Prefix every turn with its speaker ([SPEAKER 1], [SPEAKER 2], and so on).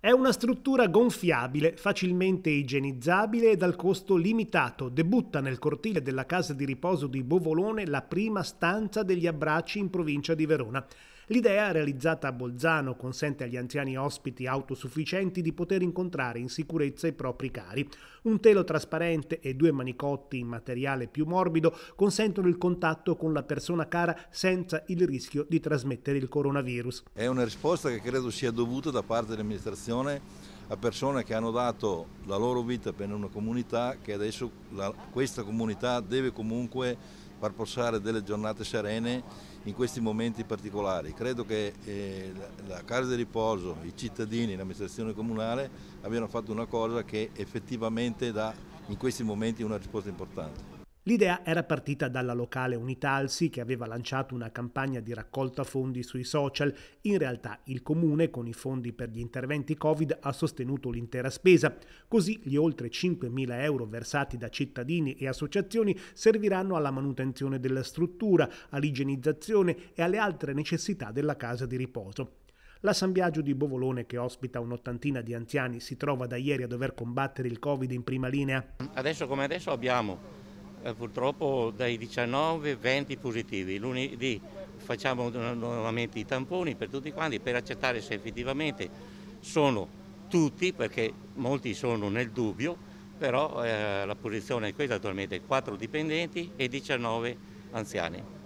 [SPEAKER 1] È una struttura gonfiabile, facilmente igienizzabile e dal costo limitato. Debutta nel cortile della casa di riposo di Bovolone la prima stanza degli abbracci in provincia di Verona. L'idea, realizzata a Bolzano, consente agli anziani ospiti autosufficienti di poter incontrare in sicurezza i propri cari. Un telo trasparente e due manicotti in materiale più morbido consentono il contatto con la persona cara senza il rischio di trasmettere il coronavirus.
[SPEAKER 2] È una risposta che credo sia dovuta da parte dell'amministrazione a persone che hanno dato la loro vita per una comunità che adesso la, questa comunità deve comunque far passare delle giornate serene in questi momenti particolari. Credo che eh, la casa di riposo, i cittadini, l'amministrazione comunale abbiano fatto una cosa che effettivamente dà in questi momenti una risposta importante.
[SPEAKER 1] L'idea era partita dalla locale Unitalsi che aveva lanciato una campagna di raccolta fondi sui social. In realtà il comune con i fondi per gli interventi Covid ha sostenuto l'intera spesa. Così gli oltre 5.000 euro versati da cittadini e associazioni serviranno alla manutenzione della struttura, all'igienizzazione e alle altre necessità della casa di riposo. La San Biagio di Bovolone, che ospita un'ottantina di anziani, si trova da ieri a dover combattere il Covid in prima linea.
[SPEAKER 3] Adesso come adesso abbiamo eh, purtroppo dai 19-20 positivi. Lunedì facciamo nuovamente i tamponi per tutti quanti per accettare se effettivamente sono tutti, perché molti sono nel dubbio, però eh, la posizione è questa attualmente, 4 dipendenti e 19 anziani.